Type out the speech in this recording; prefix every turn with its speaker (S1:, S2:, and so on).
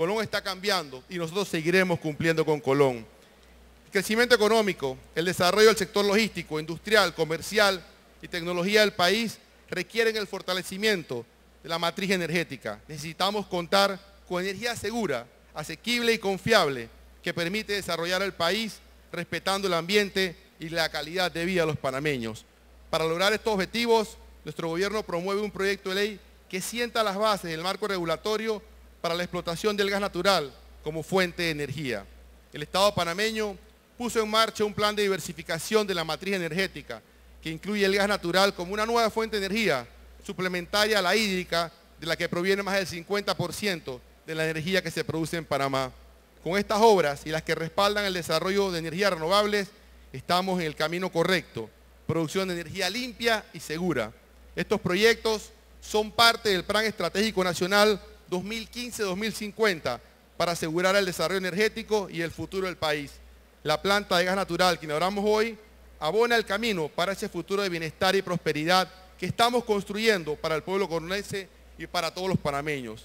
S1: Colón está cambiando y nosotros seguiremos cumpliendo con Colón. El crecimiento económico, el desarrollo del sector logístico, industrial, comercial y tecnología del país requieren el fortalecimiento de la matriz energética. Necesitamos contar con energía segura, asequible y confiable que permite desarrollar el país respetando el ambiente y la calidad de vida de los panameños. Para lograr estos objetivos, nuestro gobierno promueve un proyecto de ley que sienta las bases del marco regulatorio para la explotación del gas natural como fuente de energía. El Estado panameño puso en marcha un plan de diversificación de la matriz energética que incluye el gas natural como una nueva fuente de energía suplementaria a la hídrica de la que proviene más del 50% de la energía que se produce en Panamá. Con estas obras y las que respaldan el desarrollo de energías renovables, estamos en el camino correcto. Producción de energía limpia y segura. Estos proyectos son parte del Plan Estratégico Nacional 2015-2050 para asegurar el desarrollo energético y el futuro del país. La planta de gas natural que inauguramos hoy abona el camino para ese futuro de bienestar y prosperidad que estamos construyendo para el pueblo coronense y para todos los panameños.